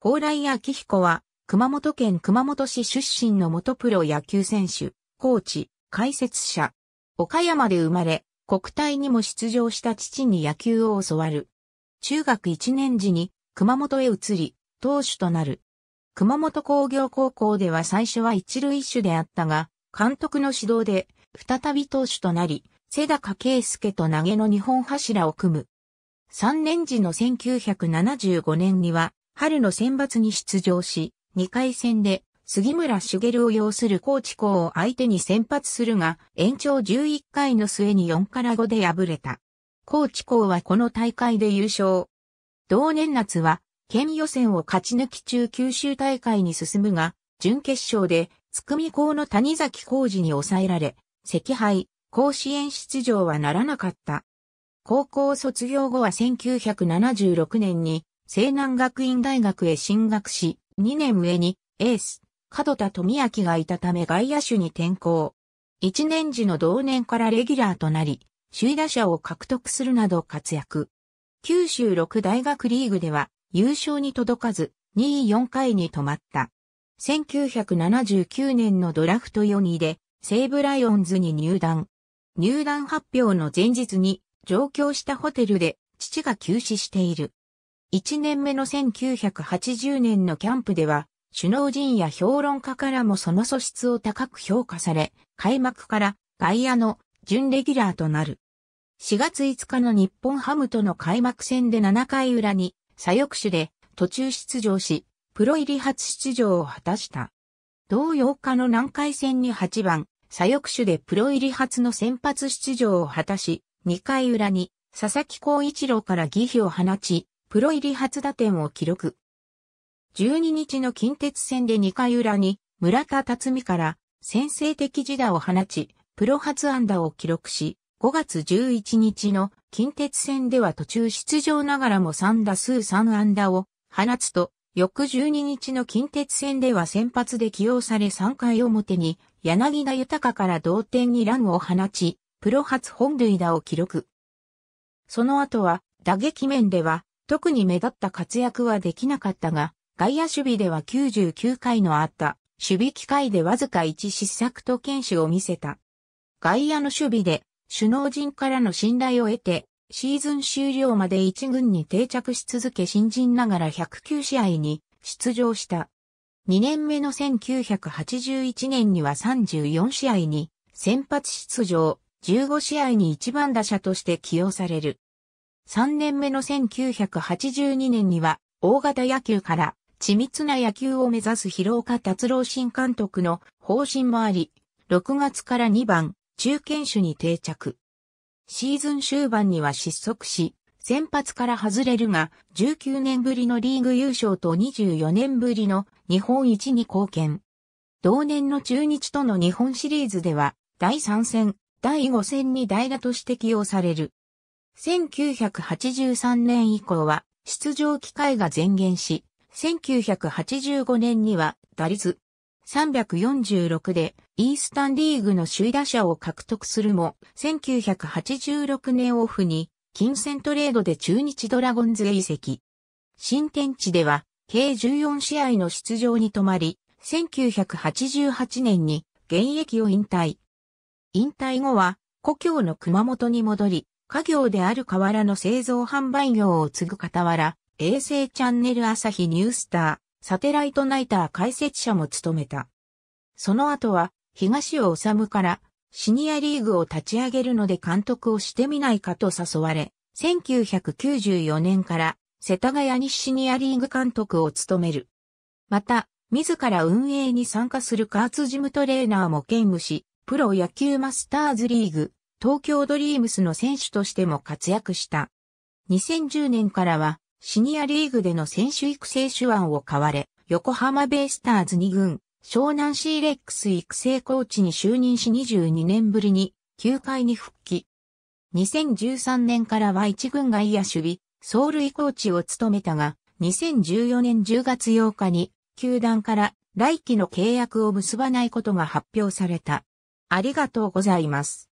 高麗明彦は、熊本県熊本市出身の元プロ野球選手、コーチ、解説者。岡山で生まれ、国体にも出場した父に野球を教わる。中学1年時に熊本へ移り、投手となる。熊本工業高校では最初は一塁手であったが、監督の指導で再び投手となり、瀬高圭介と投げの日本柱を組む。3年時の1975年には、春の選抜に出場し、2回戦で杉村茂を擁する高知校を相手に先発するが、延長11回の末に4から5で敗れた。高知校はこの大会で優勝。同年夏は、県予選を勝ち抜き中九州大会に進むが、準決勝で、つくみ校の谷崎浩二に抑えられ、赤敗、甲子園出場はならなかった。高校卒業後は1976年に西南学院大学へ進学し、2年上にエース、角田富明がいたため外野手に転向。1年時の同年からレギュラーとなり、首位打者を獲得するなど活躍。九州六大学リーグでは優勝に届かず、2位4回に止まった。1979年のドラフト4位で西武ライオンズに入団。入団発表の前日に上京したホテルで父が急死している。1年目の1980年のキャンプでは、首脳陣や評論家からもその素質を高く評価され、開幕から外野の準レギュラーとなる。4月5日の日本ハムとの開幕戦で7回裏に左翼手で途中出場し、プロ入り初出場を果たした。同8日の南海戦に8番、左翼手でプロ入り初の先発出場を果たし、2回裏に佐々木光一郎から儀比を放ち、プロ入り初打点を記録。12日の近鉄戦で2回裏に村田辰美から先制的自打を放ち、プロ初安打を記録し、5月11日の近鉄戦では途中出場ながらも3打数3安打を放つと、翌12日の近鉄戦では先発で起用され3回表に柳田豊から同点にランを放ち、プロ初本塁打を記録。その後は打撃面では特に目立った活躍はできなかったが、外野守備では99回のあった、守備機会でわずか1失策と堅守を見せた。外野の守備で、首脳陣からの信頼を得て、シーズン終了まで1軍に定着し続け新人ながら109試合に出場した。2年目の1981年には34試合に先発出場、15試合に一番打者として起用される。3年目の1982年には、大型野球から緻密な野球を目指す広岡達郎新監督の方針もあり、6月から2番、中堅手に定着。シーズン終盤には失速し、先発から外れるが、19年ぶりのリーグ優勝と24年ぶりの日本一に貢献。同年の中日との日本シリーズでは、第3戦、第5戦に代打として起用される。1983年以降は出場機会が前減し、1985年には打率346でイースタンリーグの首位打者を獲得するも、1986年オフに金銭トレードで中日ドラゴンズへ移籍。新天地では計14試合の出場に止まり、1988年に現役を引退。引退後は故郷の熊本に戻り、家業である河原の製造販売業を継ぐ傍ら、衛星チャンネル朝日ニュースター、サテライトナイター解説者も務めた。その後は、東尾治から、シニアリーグを立ち上げるので監督をしてみないかと誘われ、1994年から、世田谷西シニアリーグ監督を務める。また、自ら運営に参加する加圧ジムトレーナーも兼務し、プロ野球マスターズリーグ、東京ドリームスの選手としても活躍した。2010年からはシニアリーグでの選手育成手腕を買われ、横浜ベイスターズ2軍、湘南シーレックス育成コーチに就任し22年ぶりに球界に復帰。2013年からは1軍外野守備、走塁コーチを務めたが、2014年10月8日に、球団から来季の契約を結ばないことが発表された。ありがとうございます。